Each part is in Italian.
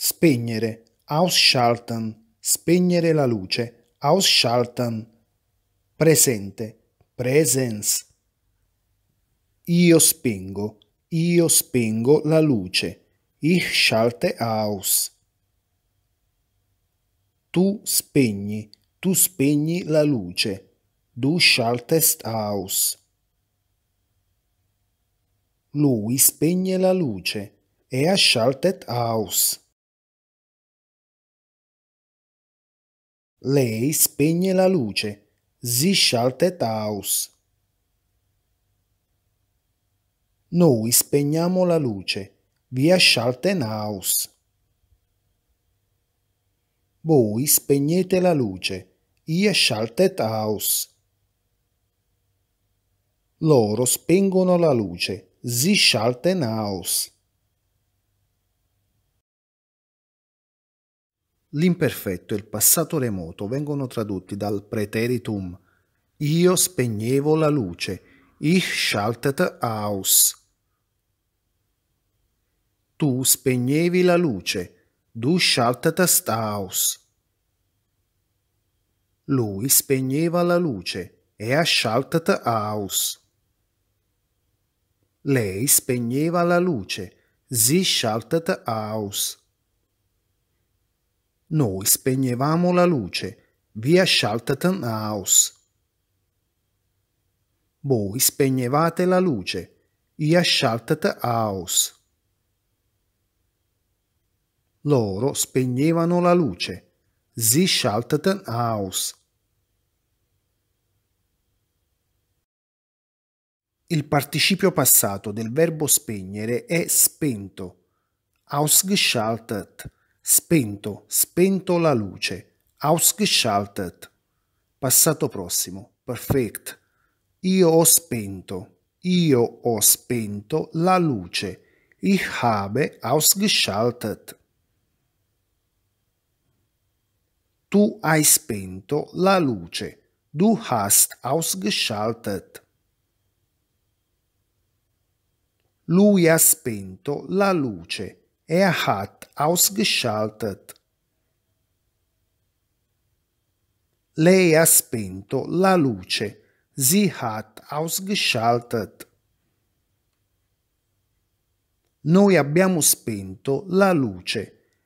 Spegnere. Ausschalten. Spegnere la luce. Ausschalten. Presente. Presence. Io spengo. Io spengo la luce. Ich schalte aus. Tu spegni. Tu spegni la luce. Du schaltest aus. Lui spegne la luce. Er schaltet aus. Lei spegne la luce. Sie schaltet aus. Noi spegniamo la luce. Wir schalten aus. Voi spegnete la luce. Ihr schaltet aus. Loro spengono la luce. Sie schalten aus. L'imperfetto e il passato remoto vengono tradotti dal preteritum. Io spegnevo la luce. Ich schaltete aus. Tu spegnevi la luce. Du schaltetest aus. Lui spegneva la luce. Er schaltete aus. Lei spegneva la luce. Sie schaltete aus. Noi spegnevamo la luce, via Shaltatan House. Voi spegnevate la luce, via Shaltat House. Loro spegnevano la luce, Sie schalteten aus. Il participio passato del verbo spegnere è spento, ausgeschaltet. Spento, spento la luce. Ausgeschaltet. Passato prossimo. Perfect. Io ho spento. Io ho spento la luce. Ich habe ausgeschaltet. Tu hai spento la luce. Du hast ausgeschaltet. Lui ha spento la luce. Er hat ausgeschaltet. Lei ha spento la luce. Sie hat ausgeschaltet. Noi abbiamo spento la luce.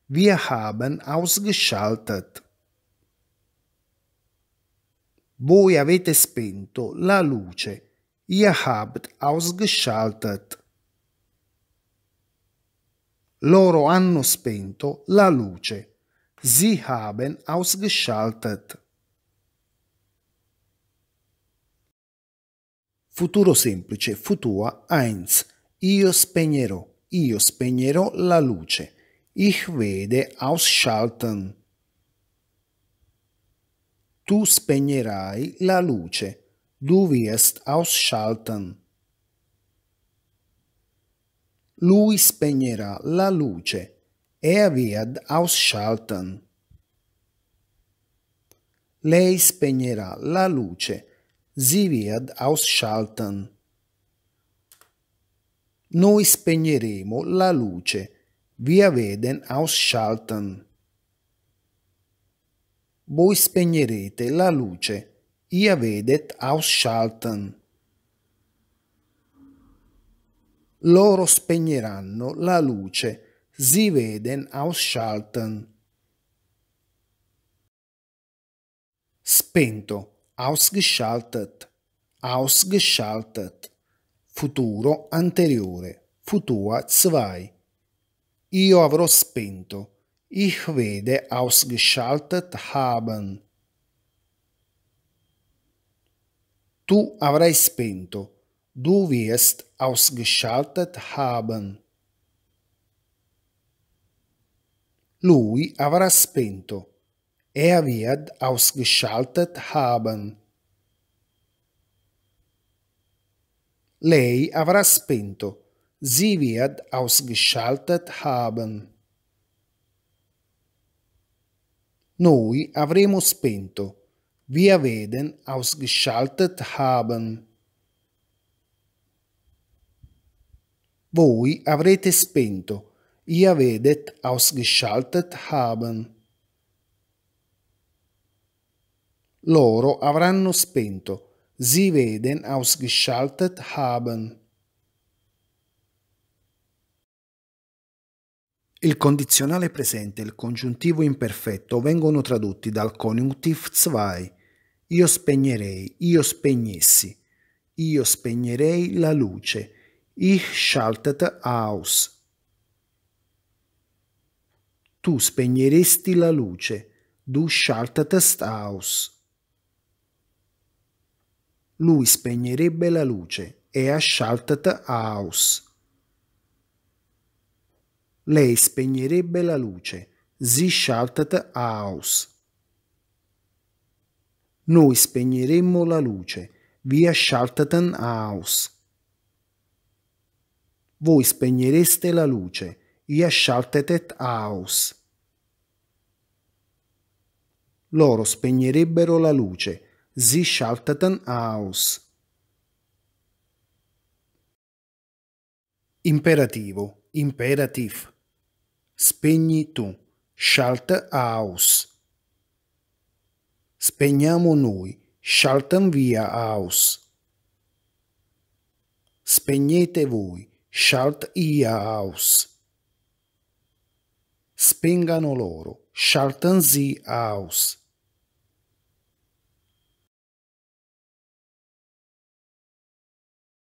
Wir haben ausgeschaltet. Voi avete spento la luce. Ihr habt ausgeschaltet. Loro hanno spento la luce. Sie haben ausgeschaltet. Futuro semplice, futua eins. Io spegnerò, io spegnerò la luce. Ich werde ausschalten. Tu spegnerai la luce. Du wirst ausschalten lui spegnerà la luce e Aviad ausschalten. Lei spegnerà la luce. Sie wird ausschalten. Noi spegneremo la luce. Wir werden ausschalten. Voi spegnerete la luce. Ihr werdet ausschalten. loro spegneranno la luce, si veden ausschalten. Spento, ausgeschaltet, ausgeschaltet, futuro anteriore, futua zwei. Io avrò spento, ich werde ausgeschaltet haben. Tu avrai spento, Du wirst ausgeschaltet haben. Lui avrà spento. Er wird ausgeschaltet haben. Lei avrà spento. Sie wird ausgeschaltet haben. Noi avremo spento. Wir werden ausgeschaltet haben. Voi avrete spento, ihr werdet ausgeschaltet haben. Loro avranno spento, sie werden ausgeschaltet haben. Il condizionale presente e il congiuntivo imperfetto vengono tradotti dal conjunctiv zwei. Io spegnerei, io spegnessi, io spegnerei la luce, Ich schaltete aus. Tu spegneresti la luce. Du schaltetest aus. Lui spegnerebbe la luce. Er schaltete aus. Lei spegnerebbe la luce. Sie schaltete aus. Noi spegneremmo la luce. Wir schalteten aus voi spegnereste la luce, ihr schaltetet aus. Loro spegnerebbero la luce, sie schalteten aus. Imperativo, imperativ. Spegni tu, schalte aus. Spegniamo noi, schalten via aus. Spegnete voi, Shalt aus. Spengano loro, Shaltan Z aus.